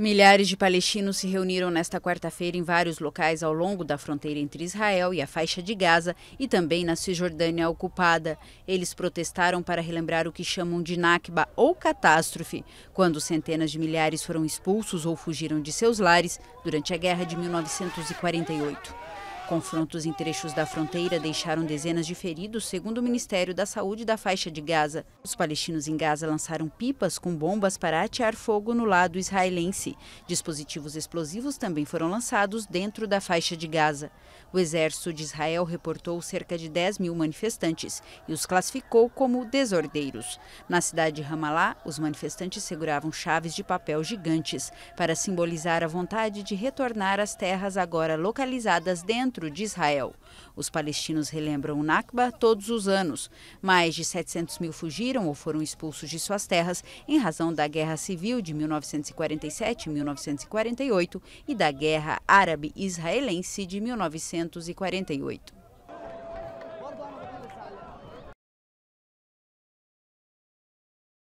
Milhares de palestinos se reuniram nesta quarta-feira em vários locais ao longo da fronteira entre Israel e a faixa de Gaza e também na Cisjordânia ocupada. Eles protestaram para relembrar o que chamam de Nakba ou catástrofe, quando centenas de milhares foram expulsos ou fugiram de seus lares durante a guerra de 1948. Confrontos em trechos da fronteira deixaram dezenas de feridos, segundo o Ministério da Saúde da faixa de Gaza. Os palestinos em Gaza lançaram pipas com bombas para atear fogo no lado israelense. Dispositivos explosivos também foram lançados dentro da faixa de Gaza. O exército de Israel reportou cerca de 10 mil manifestantes e os classificou como desordeiros. Na cidade de Ramallah, os manifestantes seguravam chaves de papel gigantes para simbolizar a vontade de retornar às terras agora localizadas dentro de Israel. Os palestinos relembram o Nakba todos os anos. Mais de 700 mil fugiram ou foram expulsos de suas terras em razão da Guerra Civil de 1947 1948 e da Guerra Árabe-Israelense de 1948.